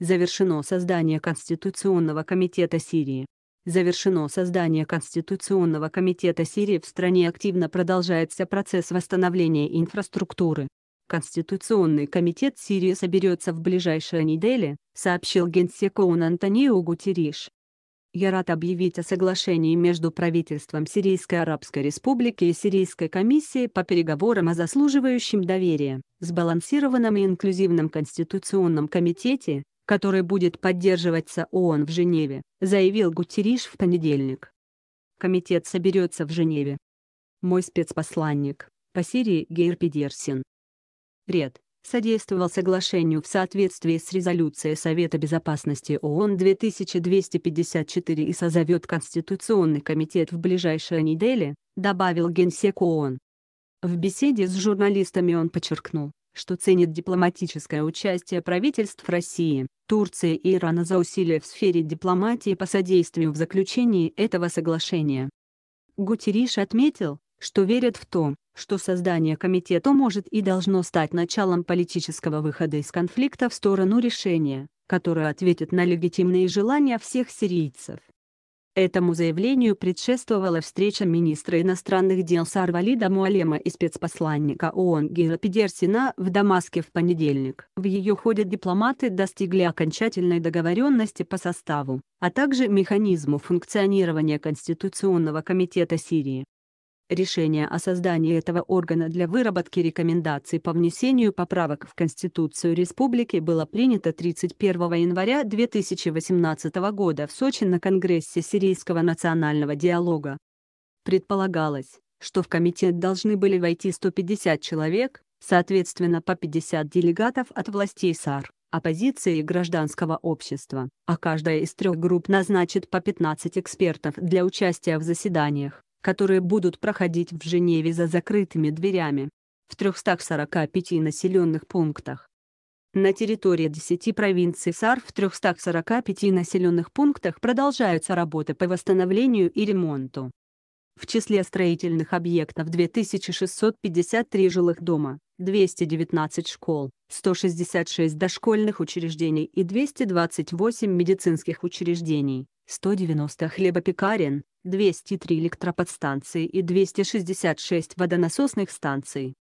Завершено создание Конституционного комитета Сирии. Завершено создание Конституционного комитета Сирии в стране активно продолжается процесс восстановления инфраструктуры. Конституционный комитет Сирии соберется в ближайшие недели, сообщил генсек ООН Антонио Гутериш. Я рад объявить о соглашении между правительством Сирийской Арабской Республики и Сирийской комиссией по переговорам о заслуживающем доверия, сбалансированном и инклюзивном Конституционном комитете, который будет поддерживаться ООН в Женеве, заявил Гутериш в понедельник. Комитет соберется в Женеве. Мой спецпосланник по Сирии Гейр Педерсин. Ред содействовал соглашению в соответствии с резолюцией Совета Безопасности ООН 2254 и созовет Конституционный комитет в ближайшие недели, добавил генсек ООН. В беседе с журналистами он подчеркнул, что ценит дипломатическое участие правительств России, Турции и Ирана за усилия в сфере дипломатии по содействию в заключении этого соглашения. Гутериш отметил, что верят в то, что создание комитета может и должно стать началом политического выхода из конфликта в сторону решения, которое ответит на легитимные желания всех сирийцев. Этому заявлению предшествовала встреча министра иностранных дел Сарвалида Муалема и спецпосланника ООН Гира Педерсина в Дамаске в понедельник. В ее ходе дипломаты достигли окончательной договоренности по составу, а также механизму функционирования Конституционного комитета Сирии. Решение о создании этого органа для выработки рекомендаций по внесению поправок в Конституцию Республики было принято 31 января 2018 года в Сочи на Конгрессе Сирийского национального диалога. Предполагалось, что в комитет должны были войти 150 человек, соответственно по 50 делегатов от властей САР, оппозиции и гражданского общества, а каждая из трех групп назначит по 15 экспертов для участия в заседаниях которые будут проходить в Женеве за закрытыми дверями, в 345 населенных пунктах. На территории 10 провинций САР в 345 населенных пунктах продолжаются работы по восстановлению и ремонту. В числе строительных объектов 2653 жилых дома, 219 школ, 166 дошкольных учреждений и 228 медицинских учреждений, 190 хлебопекарен, 203 электроподстанции и 266 водонасосных станций.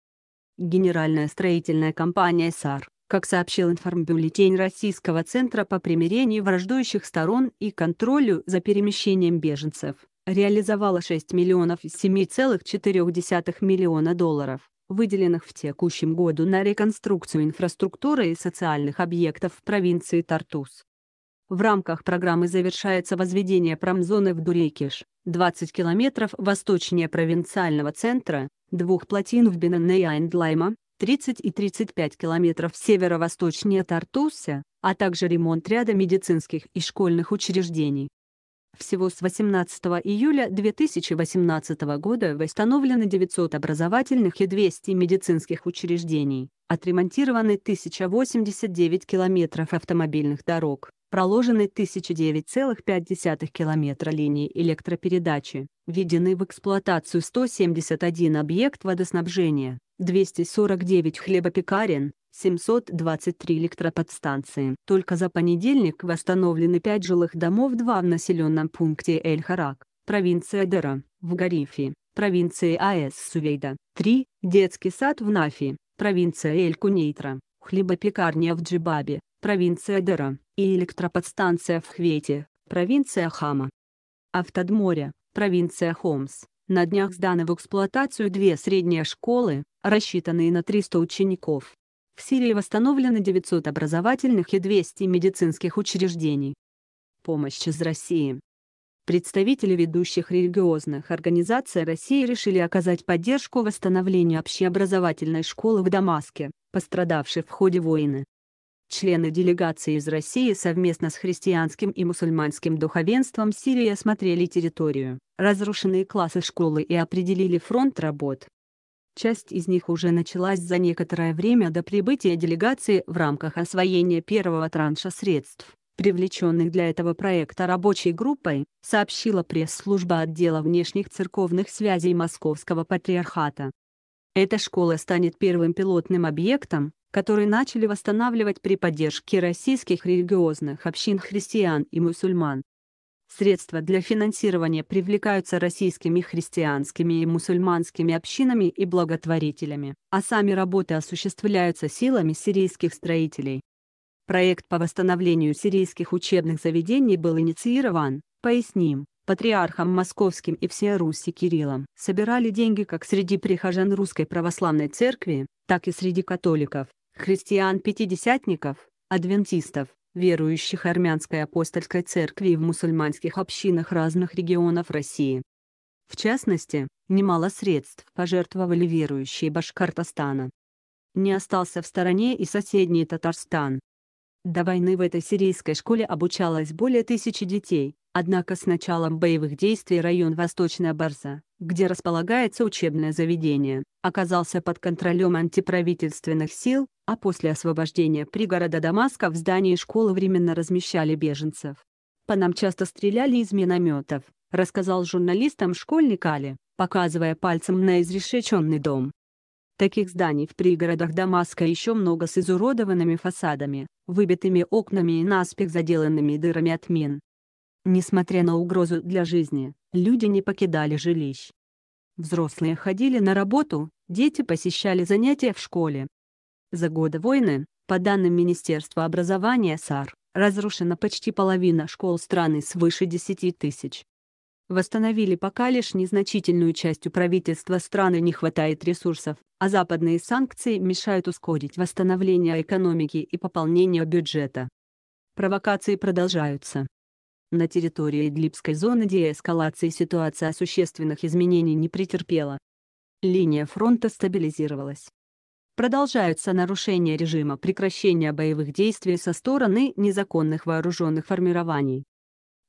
Генеральная строительная компания САР, как сообщил информбюллетень Российского центра по примирению враждующих сторон и контролю за перемещением беженцев, реализовала 6 миллионов 7,4 миллиона долларов, выделенных в текущем году на реконструкцию инфраструктуры и социальных объектов в провинции Тартус. В рамках программы завершается возведение промзоны в Дурекиш, 20 километров восточнее провинциального центра, двух плотин в Бенене и Айндлайма, 30 и 35 километров северо-восточнее Тартуса, а также ремонт ряда медицинских и школьных учреждений. Всего с 18 июля 2018 года восстановлено 900 образовательных и 200 медицинских учреждений, отремонтированы 1089 километров автомобильных дорог. Проложены 1009,5 километра линии электропередачи, введены в эксплуатацию 171 объект водоснабжения, 249 хлебопекарен, 723 электроподстанции. Только за понедельник восстановлены 5 жилых домов 2 в населенном пункте Эль-Харак, провинция Дера, в Гарифе, провинции АЭС Сувейда, 3, детский сад в Нафи, провинция Эль-Кунейтра, хлебопекарня в Джибабе, провинция Дера, и электроподстанция в Хвете, провинция Хама. Автодморе, провинция Хомс, на днях сданы в эксплуатацию две средние школы, рассчитанные на 300 учеников. В Сирии восстановлено 900 образовательных и 200 медицинских учреждений. Помощь из России. Представители ведущих религиозных организаций России решили оказать поддержку восстановлению общеобразовательной школы в Дамаске, пострадавшей в ходе войны. Члены делегации из России совместно с христианским и мусульманским духовенством Сирии осмотрели территорию, разрушенные классы школы и определили фронт работ. Часть из них уже началась за некоторое время до прибытия делегации в рамках освоения первого транша средств, привлеченных для этого проекта рабочей группой, сообщила пресс-служба отдела внешних церковных связей Московского патриархата. Эта школа станет первым пилотным объектом, которые начали восстанавливать при поддержке российских религиозных общин христиан и мусульман. Средства для финансирования привлекаются российскими христианскими и мусульманскими общинами и благотворителями, а сами работы осуществляются силами сирийских строителей. Проект по восстановлению сирийских учебных заведений был инициирован, поясним, патриархом московским и всей Руси Кириллом. Собирали деньги как среди прихожан Русской Православной Церкви, так и среди католиков, христиан-пятидесятников, адвентистов, верующих армянской апостольской церкви и в мусульманских общинах разных регионов России. В частности, немало средств пожертвовали верующие Башкортостана. Не остался в стороне и соседний Татарстан, до войны в этой сирийской школе обучалось более тысячи детей, однако с началом боевых действий район Восточная Барза, где располагается учебное заведение, оказался под контролем антиправительственных сил, а после освобождения пригорода Дамаска в здании школы временно размещали беженцев. «По нам часто стреляли из минометов», — рассказал журналистам школьник Али, показывая пальцем на изрешеченный дом. Таких зданий в пригородах Дамаска еще много с изуродованными фасадами, выбитыми окнами и наспех заделанными дырами от мин. Несмотря на угрозу для жизни, люди не покидали жилищ. Взрослые ходили на работу, дети посещали занятия в школе. За годы войны, по данным Министерства образования САР, разрушена почти половина школ страны свыше 10 тысяч восстановили пока лишь незначительную часть у правительства страны не хватает ресурсов, а западные санкции мешают ускорить восстановление экономики и пополнение бюджета. Провокации продолжаются. На территории Идлибской зоны деэскалации ситуация существенных изменений не претерпела. Линия фронта стабилизировалась. Продолжаются нарушения режима прекращения боевых действий со стороны незаконных вооруженных формирований.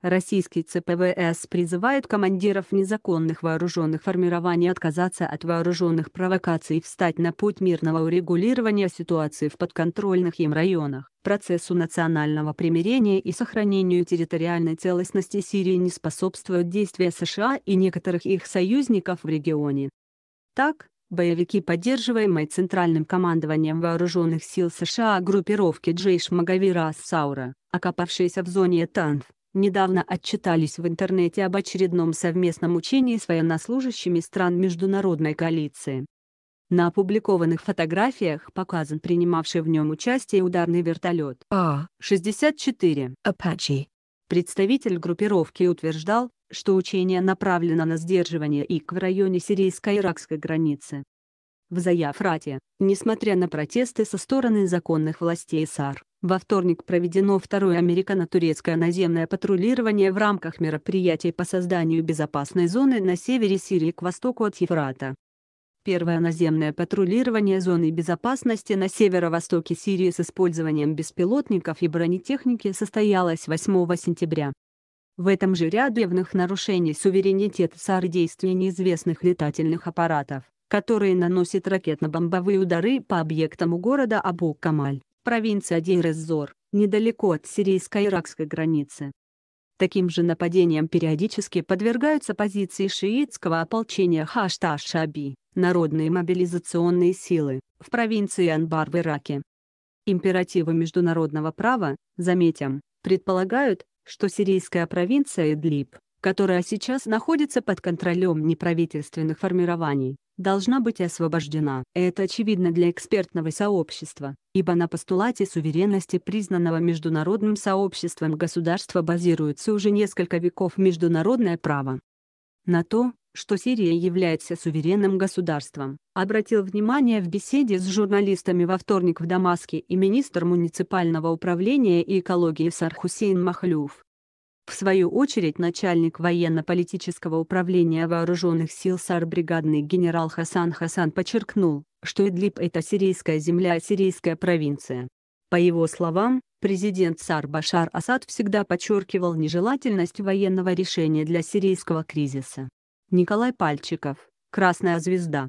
Российский ЦПВС призывает командиров незаконных вооруженных формирований отказаться от вооруженных провокаций и встать на путь мирного урегулирования ситуации в подконтрольных им районах. Процессу национального примирения и сохранению территориальной целостности Сирии не способствуют действия США и некоторых их союзников в регионе. Так, Боевики, поддерживаемые Центральным командованием Вооруженных сил США группировки Джейш Магавира Ассаура, окопавшиеся в зоне Танф, недавно отчитались в интернете об очередном совместном учении с военнослужащими стран международной коалиции. На опубликованных фотографиях показан принимавший в нем участие ударный вертолет А-64 Apache. Представитель группировки утверждал, что учение направлено на сдерживание ИК в районе сирийско-иракской границы. В Заяфрате, несмотря на протесты со стороны законных властей САР, во вторник проведено второе американо-турецкое наземное патрулирование в рамках мероприятий по созданию безопасной зоны на севере Сирии к востоку от Евфрата. Первое наземное патрулирование зоны безопасности на северо-востоке Сирии с использованием беспилотников и бронетехники состоялось 8 сентября. В этом же ряд явных нарушений суверенитета САР действия неизвестных летательных аппаратов, которые наносят ракетно-бомбовые удары по объектам у города Абу-Камаль провинция Дейр-эз-Зор, недалеко от сирийско-иракской границы. Таким же нападением периодически подвергаются позиции шиитского ополчения Хашташ-Шаби, народные мобилизационные силы, в провинции Анбар в Ираке. Императивы международного права, заметим, предполагают, что сирийская провинция Идлиб, которая сейчас находится под контролем неправительственных формирований, должна быть освобождена. Это очевидно для экспертного сообщества, ибо на постулате суверенности признанного международным сообществом государства базируется уже несколько веков международное право. На то, что Сирия является суверенным государством, обратил внимание в беседе с журналистами во вторник в Дамаске и министр муниципального управления и экологии Сархусейн Махлюв. В свою очередь начальник военно-политического управления вооруженных сил САР бригадный генерал Хасан Хасан подчеркнул, что Идлиб – это сирийская земля и сирийская провинция. По его словам, президент САР Башар Асад всегда подчеркивал нежелательность военного решения для сирийского кризиса. Николай Пальчиков, «Красная звезда».